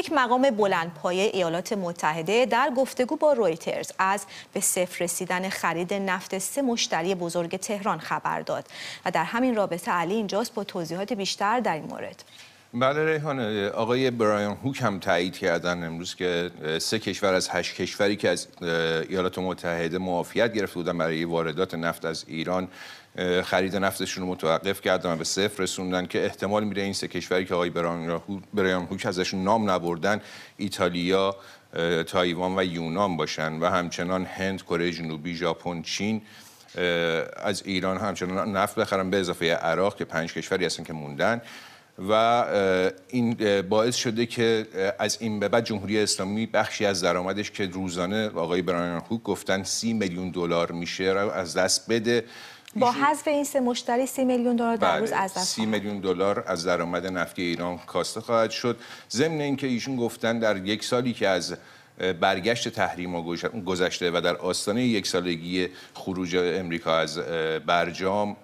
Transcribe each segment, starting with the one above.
یک مقام بلندپایه ایالات متحده در گفتگو با رویترز از به صفر رسیدن خرید نفت سه مشتری بزرگ تهران خبر داد و در همین رابطه علی اینجاست با توضیحات بیشتر در این مورد بله ریحان آقای برایان هوک هم تایید کردن امروز که سه کشور از هشت کشوری که از ایالات متحده معافیت گرفته بودن برای واردات نفت از ایران خرید نفتشون رو متوقف کردن و به صفر رسوندن که احتمال میره این سه کشوری که آقای برایان هوک ازشون نام نبردن ایتالیا تایوان و یونان باشن و همچنان هند کره جنوبی ژاپن چین از ایران همچنان نفت بخرن به اضافه عراق که پنج کشوری هستن که موندن و این باعث شده که از این به بعد جمهوری اسلامی بخشی از درآمدش که روزانه آقای برایان هوک گفتن سی میلیون دلار میشه رو از دست بده با حذف این سه مشتری سی میلیون دلار در بله، روز از دست سی میلیون دلار از درآمد نفتی ایران کاسته خواهد شد ضمن اینکه ایشون گفتن در یک سالی که از برگشت تحریم گذشته و در آستانه یک سالگی خروج امریکا از برجام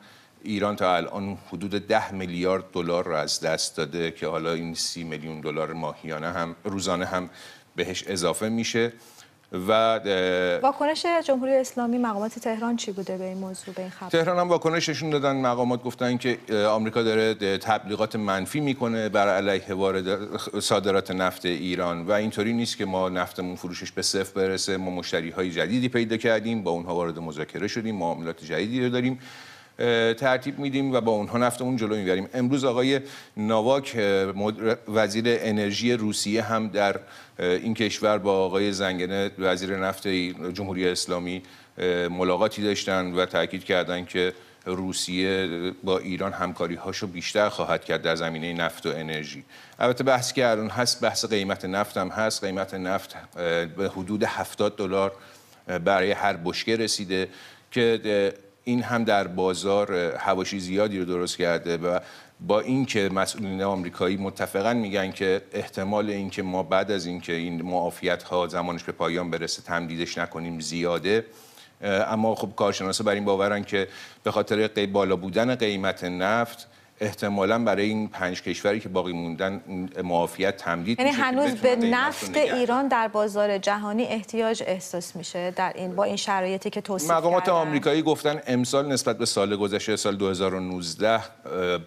ایران تا الان حدود ده میلیارد دلار رو از دست داده که حالا این سی میلیون دلار ماهیانه هم روزانه هم بهش اضافه میشه و واکنش جمهوری اسلامی مقامات تهران چی بوده به این موضوع به این خبر تهران هم واکنششون دادن مقامات گفتن که آمریکا داره تبلیغات منفی میکنه بر علیه وارد صادرات نفت ایران و اینطوری نیست که ما نفتمون فروشش به صفر برسه ما مشتری های جدیدی پیدا کردیم با اونها وارد مذاکره شدیم معاملات جدیدی رو داریم ترتیب میدیم و با اونها نفتمون جلو میبریم امروز آقای نواک وزیر انرژی روسیه هم در این کشور با آقای زنگنه وزیر نفت جمهوری اسلامی ملاقاتی داشتن و تاکید کردن که روسیه با ایران همکاری هاشو بیشتر خواهد کرد در زمینه نفت و انرژی البته بحث که هست بحث قیمت نفت هم هست قیمت نفت به حدود 70 دلار برای هر بشکه رسیده که این هم در بازار هواشی زیادی رو درست کرده و با اینکه مسئولین آمریکایی متفقا میگن که احتمال اینکه ما بعد از اینکه این معافیت ها زمانش به پایان برسه تمدیدش نکنیم زیاده اما خب کارشناسا بر این باورن که به خاطر بالا بودن قیمت نفت احتمالا برای این پنج کشوری که باقی موندن معافیت تمدید یعنی هنوز به نفت ایران در بازار جهانی احتیاج احساس میشه در این با این شرایطی که توصیف مقامات آمریکایی گفتن امسال نسبت به سال گذشته سال 2019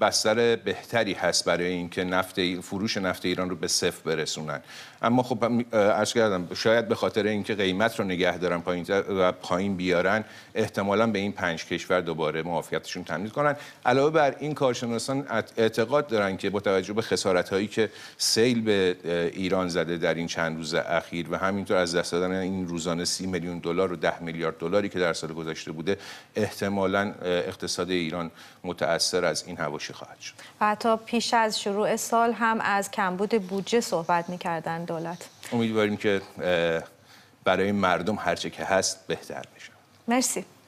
بستر بهتری هست برای اینکه نفت فروش نفت ایران رو به صفر برسونن اما خب عرض کردم شاید به خاطر اینکه قیمت رو نگه دارن پایین و پایین بیارن احتمالا به این پنج کشور دوباره معافیتشون تمدید کنن علاوه بر این کارشناسان اعتقاد دارن که با توجه به خسارت هایی که سیل به ایران زده در این چند روز اخیر و همینطور از دست دادن این روزانه سی میلیون دلار و ده میلیارد دلاری که در سال گذشته بوده احتمالا اقتصاد ایران متاثر از این هواشی خواهد شد و حتی پیش از شروع سال هم از کمبود بودجه صحبت میکردن دولت امیدواریم که برای مردم هرچه که هست بهتر بشه مرسی